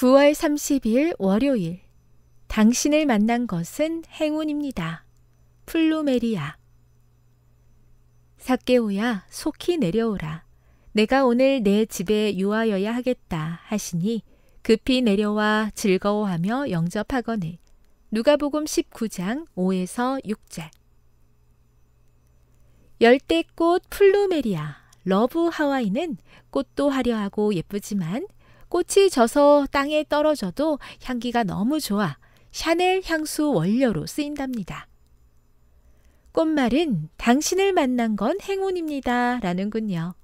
9월 3 0일 월요일 당신을 만난 것은 행운입니다. 플루메리아 사께오야 속히 내려오라. 내가 오늘 내 집에 유하여야 하겠다 하시니 급히 내려와 즐거워하며 영접하거늘. 누가복음 19장 5에서 6절 열대꽃 플루메리아 러브 하와이는 꽃도 화려하고 예쁘지만 꽃이 져서 땅에 떨어져도 향기가 너무 좋아 샤넬 향수 원료로 쓰인답니다. 꽃말은 당신을 만난 건 행운입니다. 라는군요.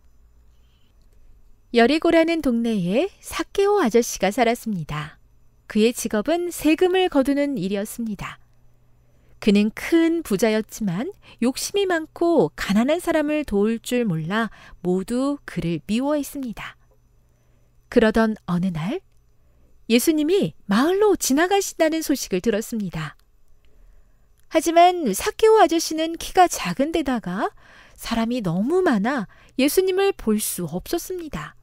여리고라는 동네에 사케오 아저씨가 살았습니다. 그의 직업은 세금을 거두는 일이었습니다. 그는 큰 부자였지만 욕심이 많고 가난한 사람을 도울 줄 몰라 모두 그를 미워했습니다. 그러던 어느 날 예수님이 마을로 지나가신다는 소식을 들었습니다. 하지만 사케오 아저씨는 키가 작은 데다가 사람이 너무 많아 예수님을 볼 수 없었습니다.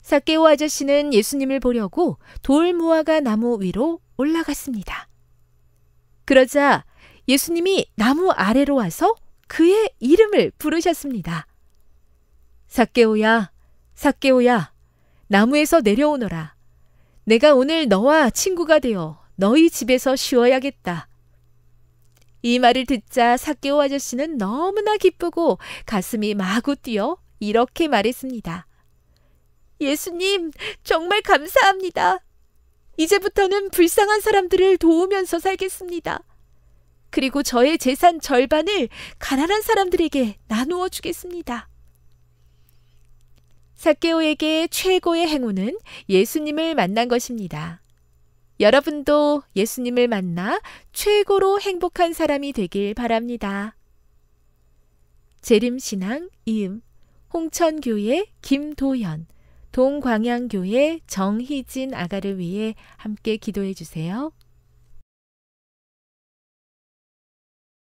사케오 아저씨는 예수님을 보려고 돌무화가 나무 위로 올라갔습니다. 그러자 예수님이 나무 아래로 와서 그의 이름을 부르셨습니다. 사케오야, 사케오야, 나무에서 내려오너라. 내가 오늘 너와 친구가 되어 너희 집에서 쉬어야겠다. 이 말을 듣자 사케오 아저씨는 너무나 기쁘고 가슴이 마구 뛰어 이렇게 말했습니다. 예수님, 정말 감사합니다. 이제부터는 불쌍한 사람들을 도우면서 살겠습니다. 그리고 저의 재산 절반을 가난한 사람들에게 나누어 주겠습니다. 사케오에게 최고의 행운은 예수님을 만난 것입니다. 여러분도 예수님을 만나 최고로 행복한 사람이 되길 바랍니다. 재림신앙 이음 홍천교회 김도현 동광양교회 정희진 아가를 위해 함께 기도해 주세요.